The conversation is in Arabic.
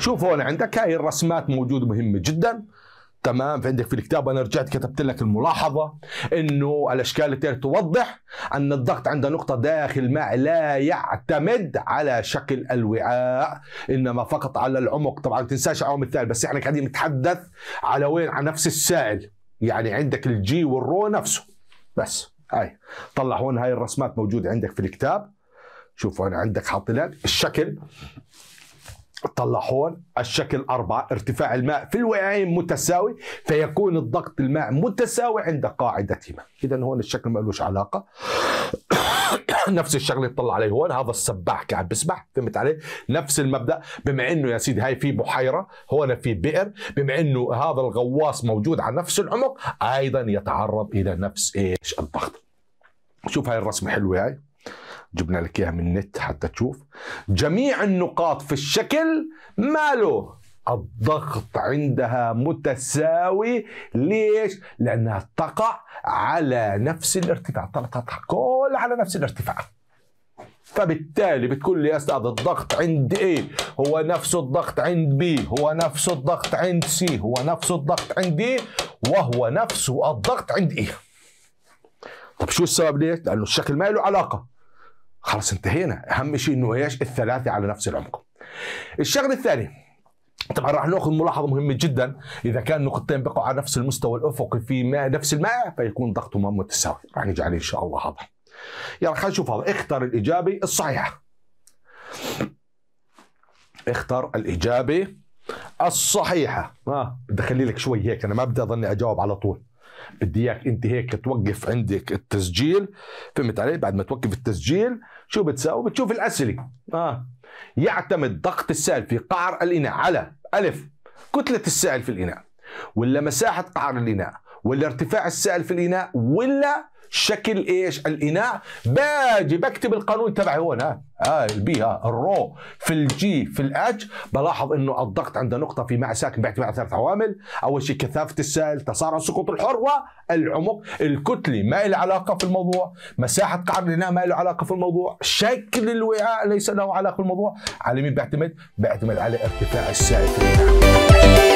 شوف هون عندك هاي الرسمات موجوده مهمه جدا تمام في عندك في الكتاب انا رجعت كتبت لك الملاحظه انه الاشكال التاليه توضح ان الضغط عند نقطه داخل الماء لا يعتمد على شكل الوعاء انما فقط على العمق طبعا ما تنساش العمق الثاني بس احنا قاعدين نتحدث على وين على نفس السائل يعني عندك الجي والرو نفسه بس هاي طلع هون هاي الرسمات موجوده عندك في الكتاب شوف هون عندك حاطين الشكل طلع هون الشكل أربعة ارتفاع الماء في الوعيين متساوي فيكون الضغط الماء متساوي عند قاعدتهما إذا هون الشكل ما لهش علاقة نفس الشغله طلع عليه هون هذا السباح قاعد بسبح فهمت علي نفس المبدا بما انه يا سيدي هاي في بحيره هون في بئر بما انه هذا الغواص موجود على نفس العمق ايضا يتعرض الى نفس ايش الضغط شوف هاي الرسمه حلوه هاي جبنا لك اياها من النت حتى تشوف جميع النقاط في الشكل ماله الضغط عندها متساوي ليش؟ لأنها تقع على نفس الارتفاع تقع كل على نفس الارتفاع فبالتالي بتقول لي يا استاذ الضغط عند A هو نفس الضغط عند B هو نفس الضغط عند C هو نفس الضغط عند D وهو نفس الضغط عند E طب شو السبب ليش؟ لأنه الشكل ما له علاقة خلاص انتهينا اهم شيء انه ايش الثلاثه على نفس العمق الشغله الثانيه طبعا راح ناخذ ملاحظه مهمه جدا اذا كان نقطتين بقوا على نفس المستوى الافقي في ماء نفس الماء فيكون ضغطهما متساوي راح نجي عليه ان شاء الله هذا يلا خلينا نشوف هذا اختر الاجابه الصحيحه اختر الاجابه الصحيحه ها بدي اخلي لك شوي هيك انا ما بدي اظني اجاوب على طول بدي اياك انت هيك توقف عندك التسجيل فهمت علي بعد ما توقف التسجيل شو بتساوي بتشوف الاسئله اه يعتمد ضغط السائل في قعر الاناء على الف كتله السائل في الاناء ولا مساحه قعر الاناء ولا ارتفاع السائل في الاناء ولا شكل ايش الاناء باجي بكتب القانون تبعي هون ها آه البي ها الرو في الجي في الاتش بلاحظ انه الضغط عند نقطه في مع ساكن باعتبار ثلاث عوامل اول شيء كثافه السائل تسارع سقوط الحر العمق الكتله ما له علاقه في الموضوع مساحه قعر الاناء ما له علاقه في الموضوع شكل الوعاء ليس له علاقه في الموضوع على مين بيعتمد بيعتمد على ارتفاع السائل في الاناء